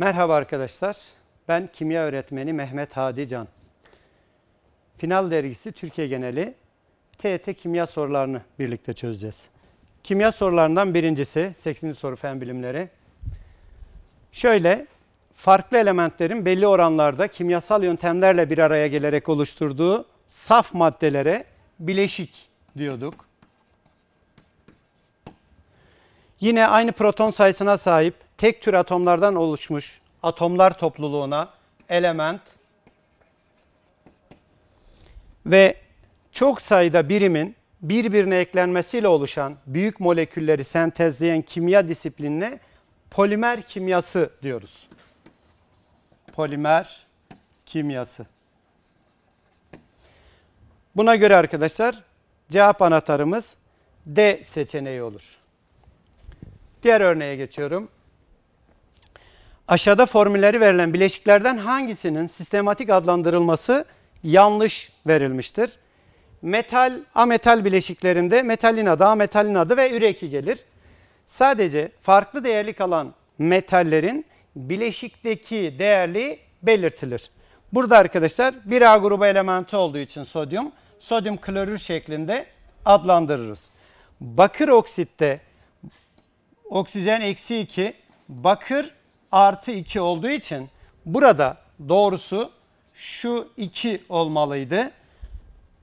Merhaba arkadaşlar. Ben kimya öğretmeni Mehmet Hadi Final dergisi Türkiye geneli TET e kimya sorularını birlikte çözeceğiz. Kimya sorularından birincisi 8. soru fen bilimleri. Şöyle farklı elementlerin belli oranlarda kimyasal yöntemlerle bir araya gelerek oluşturduğu saf maddelere bileşik diyorduk. Yine aynı proton sayısına sahip tek tür atomlardan oluşmuş atomlar topluluğuna element ve çok sayıda birimin birbirine eklenmesiyle oluşan büyük molekülleri sentezleyen kimya disiplinine polimer kimyası diyoruz. Polimer kimyası. Buna göre arkadaşlar cevap anahtarımız D seçeneği olur. Diğer örneğe geçiyorum. Aşağıda formülleri verilen bileşiklerden hangisinin sistematik adlandırılması yanlış verilmiştir? Metal, ametal bileşiklerinde metalin adı, ametalin adı ve üreki gelir. Sadece farklı değerli alan metallerin bileşikteki değerli belirtilir. Burada arkadaşlar bir A grubu elementi olduğu için sodyum, sodyum klorür şeklinde adlandırırız. Bakır oksitte oksijen eksi 2, bakır artı 2 olduğu için burada doğrusu şu 2 olmalıydı.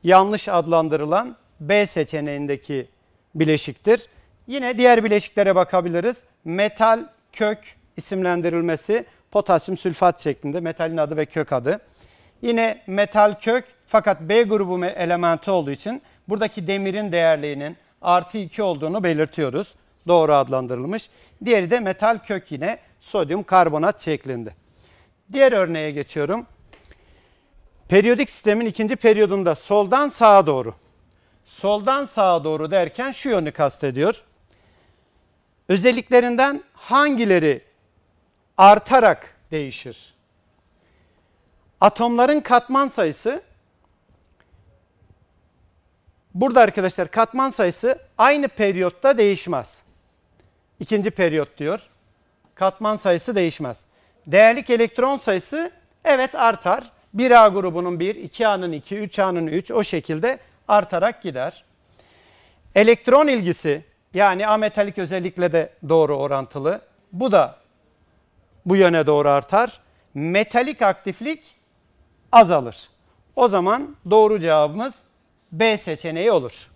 Yanlış adlandırılan B seçeneğindeki bileşiktir. Yine diğer bileşiklere bakabiliriz. Metal kök isimlendirilmesi potasyum sülfat şeklinde metalin adı ve kök adı. Yine metal kök fakat B grubu elementi olduğu için buradaki demirin değerliğinin artı 2 olduğunu belirtiyoruz doğru adlandırılmış. Diğeri de metal kök yine sodyum karbonat şeklinde. Diğer örneğe geçiyorum. Periyodik sistemin ikinci periyodunda soldan sağa doğru. Soldan sağa doğru derken şu yönü kastediyor. Özelliklerinden hangileri artarak değişir? Atomların katman sayısı Burada arkadaşlar katman sayısı aynı periyotta değişmez ikinci periyot diyor. Katman sayısı değişmez. Değerlik elektron sayısı evet artar. 1A grubunun 1, 2A'nın 2, 3A'nın 3 o şekilde artarak gider. Elektron ilgisi yani ametalik özellikle de doğru orantılı. Bu da bu yöne doğru artar. Metalik aktiflik azalır. O zaman doğru cevabımız B seçeneği olur.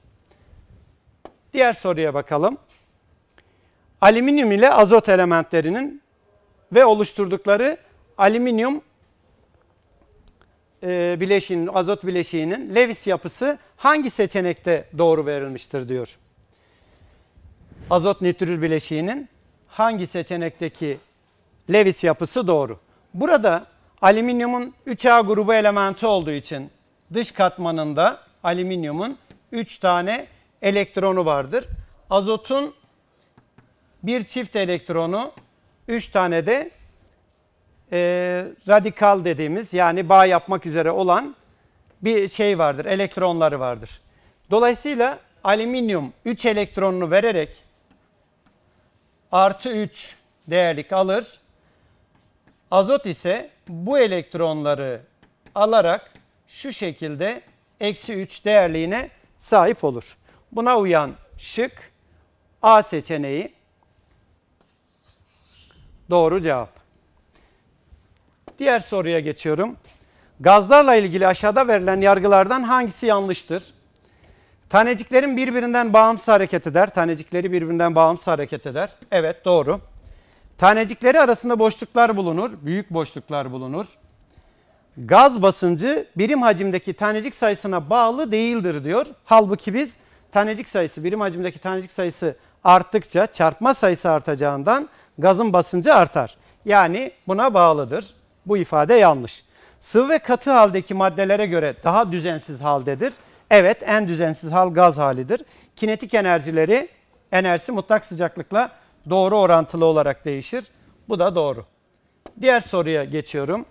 Diğer soruya bakalım alüminyum ile azot elementlerinin ve oluşturdukları alüminyum e, bileşiğinin, azot bileşiğinin Lewis yapısı hangi seçenekte doğru verilmiştir diyor. Azot nitril bileşiğinin hangi seçenekteki Lewis yapısı doğru. Burada alüminyumun 3A grubu elementi olduğu için dış katmanında alüminyumun 3 tane elektronu vardır. Azotun bir çift elektronu, üç tane de e, radikal dediğimiz yani bağ yapmak üzere olan bir şey vardır, elektronları vardır. Dolayısıyla alüminyum 3 elektronunu vererek artı 3 değerlik alır. Azot ise bu elektronları alarak şu şekilde eksi 3 değerliğine sahip olur. Buna uyan şık A seçeneği. Doğru cevap. Diğer soruya geçiyorum. Gazlarla ilgili aşağıda verilen yargılardan hangisi yanlıştır? Taneciklerin birbirinden bağımsız hareket eder. Tanecikleri birbirinden bağımsız hareket eder. Evet doğru. Tanecikleri arasında boşluklar bulunur. Büyük boşluklar bulunur. Gaz basıncı birim hacimdeki tanecik sayısına bağlı değildir diyor. Halbuki biz tanecik sayısı birim hacimdeki tanecik sayısı arttıkça çarpma sayısı artacağından gazın basıncı artar. Yani buna bağlıdır. Bu ifade yanlış. Sıvı ve katı haldeki maddelere göre daha düzensiz haldedir. Evet en düzensiz hal gaz halidir. Kinetik enerjileri enerjisi mutlak sıcaklıkla doğru orantılı olarak değişir. Bu da doğru. Diğer soruya geçiyorum.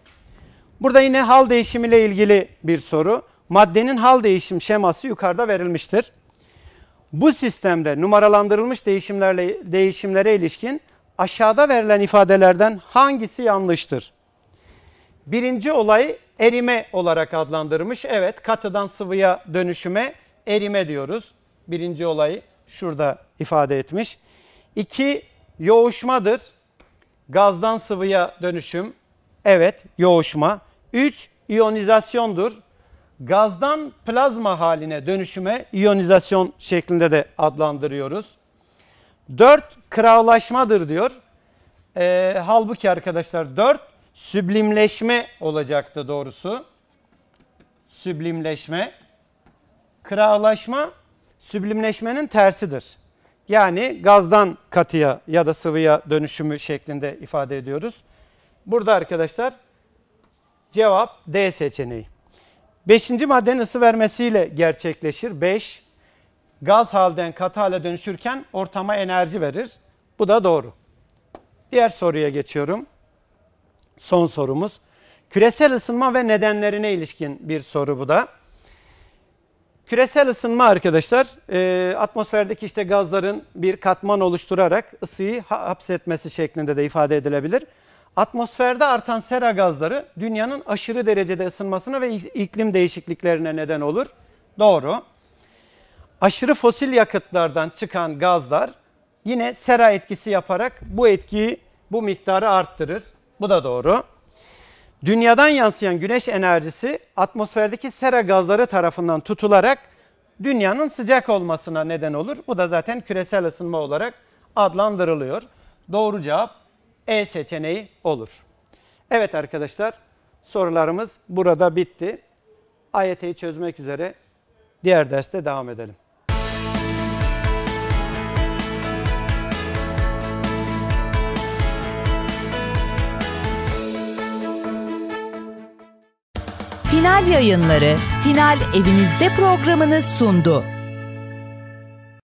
Burada yine hal değişimiyle ilgili bir soru. Maddenin hal değişim şeması yukarıda verilmiştir. Bu sistemde numaralandırılmış değişimlerle değişimlere ilişkin aşağıda verilen ifadelerden hangisi yanlıştır? Birinci olayı erime olarak adlandırmış. Evet katıdan sıvıya dönüşüme erime diyoruz. Birinci olayı şurada ifade etmiş. İki yoğuşmadır. Gazdan sıvıya dönüşüm. Evet yoğuşma. Üç iyonizasyondur. Gazdan plazma haline dönüşüme iyonizasyon şeklinde de adlandırıyoruz. Dört krallaşmadır diyor. E, halbuki arkadaşlar dört süblimleşme olacaktı doğrusu. Süblimleşme. Krallaşma süblimleşmenin tersidir. Yani gazdan katıya ya da sıvıya dönüşümü şeklinde ifade ediyoruz. Burada arkadaşlar cevap D seçeneği. Beşinci maddenin ısı vermesiyle gerçekleşir. 5 gaz halden katı hale dönüşürken ortama enerji verir. Bu da doğru. Diğer soruya geçiyorum. Son sorumuz. Küresel ısınma ve nedenlerine ilişkin bir soru bu da. Küresel ısınma arkadaşlar e, atmosferdeki işte gazların bir katman oluşturarak ısıyı hapsetmesi şeklinde de ifade edilebilir. Atmosferde artan sera gazları dünyanın aşırı derecede ısınmasına ve iklim değişikliklerine neden olur. Doğru aşırı fosil yakıtlardan çıkan gazlar yine sera etkisi yaparak bu etkiyi bu miktarı arttırır. Bu da doğru. Dünyadan yansıyan güneş enerjisi atmosferdeki sera gazları tarafından tutularak dünyanın sıcak olmasına neden olur. Bu da zaten küresel ısınma olarak adlandırılıyor. Doğru cevap E seçeneği olur. Evet arkadaşlar sorularımız burada bitti. AYT'yi çözmek üzere diğer derste devam edelim. Final yayınları Final Evinizde programını sundu.